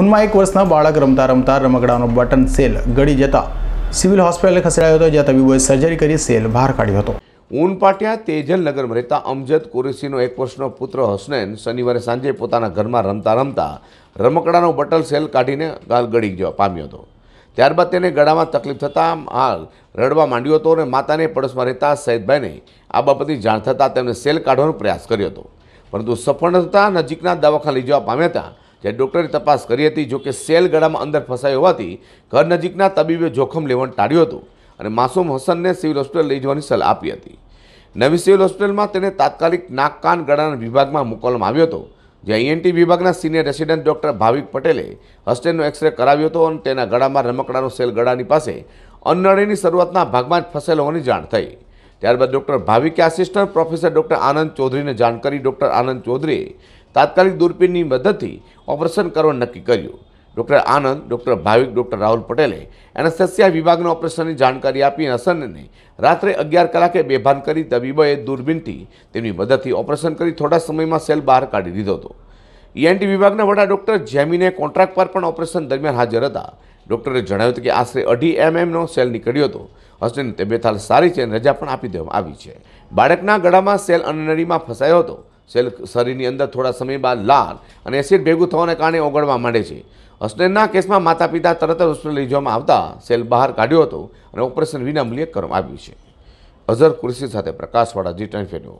ઉનમાં એક વર્ષના બાળક રમતા રમતા રમકડાનો બટન સેલ ગળી જતા સિવિલ હોસ્પિટલ ખસેડાયો હતો જ્યાં તબીબોએ સર્જરી કરી સેલ બહાર કાઢ્યો હતો તેજલ નગરમાં રહેતા અમજદ કુરેશીનો એક વર્ષનો પુત્ર હસનૈન શનિવારે સાંજે પોતાના ઘરમાં રમતા રમતા રમકડાનો બટલ સેલ કાઢીને ગાલ ગળી જવા પામ્યો હતો ત્યારબાદ તેને ગળામાં તકલીફ થતા હાલ રડવા માંડ્યો હતો અને માતાને પડોશમાં રહેતા સૈદભાઈને આ બાબતની જાણ થતાં તેમને સેલ કાઢવાનો પ્રયાસ કર્યો હતો પરંતુ સફળ ન નજીકના દવાખાને લઈ જવા પામ્યા હતા જ્યાં ડૉક્ટરે તપાસ કરી હતી જોકે સેલ ગળામાં અંદર ફસાઈ હોવાથી ઘર નજીકના તબીબે જોખમ લેવાનું ટાળ્યું હતું અને માસુમ હસનને સિવિલ હોસ્પિટલ લઈ જવાની સલાહ આપી હતી નવી સિવિલ હોસ્પિટલમાં તેને તાત્કાલિક નાક કાન ગળાના વિભાગમાં મોકલવામાં આવ્યો હતો જ્યાં ઈએનટી e વિભાગના સિનિયર રેસિડેન્ટ ડૉક્ટર ભાવિક પટેલે હસ્ટેનનો એક્સરે કરાવ્યો હતો અને તેના ગળામાં રમકડાનો સેલ ગળાની પાસે અન્નળીની શરૂઆતના ભાગમાં જ ફસેલ હોવાની જાણ થઈ ત્યારબાદ ડૉક્ટર ભાવિકે આસિસ્ટન્ટ પ્રોફેસર ડૉક્ટર આનંદ ચૌધરીને જાણ કરી ડૉક્ટર આનંદ ચૌધરીએ તાત્કાલિક દૂરબીનની મદદથી ઓપરેશન કરવાનું નક્કી કર્યું doctor Anand doctor Bhavik doctor Rahul પટેલે એનેસ્થેસિયા વિભાગના ઓપરેશનની જાણકારી આપી હસનને રાત્રે અગિયાર કલાકે બેભાન કરી તબીબોએ દૂરબીનથી તેમની મદદથી ઓપરેશન કરી થોડા સમયમાં સેલ બહાર કાઢી દીધો હતો ઈએનટી વિભાગના વડા ડૉક્ટર જેમીને કોન્ટ્રાક્ટ પર પણ ઓપરેશન દરમિયાન હાજર હતા ડૉક્ટરે જણાવ્યું હતું કે આશરે અઢી એમએમનો સેલ નીકળ્યો હતો હસનની તબિયત હાલ સારી છે અને રજા પણ આપી દેવામાં આવી છે બાળકના ગળામાં સેલ અનનળીમાં ફસાયો હતો સેલ શરીરની અંદર થોડા સમય બાદ લાલ અને એસિડ ભેગું થવાને કારણે ઓગળવા માંડે છે અસ્ટેનના કેસમાં માતા પિતા તરત જ હોસ્પિટલ લઈ જવામાં આવતા સેલ બહાર કાઢ્યો હતો અને ઓપરેશન વિનામૂલ્યે કરવામાં આવ્યું છે અઝર કુરશી સાથે પ્રકાશવાળા જી ટાઈમ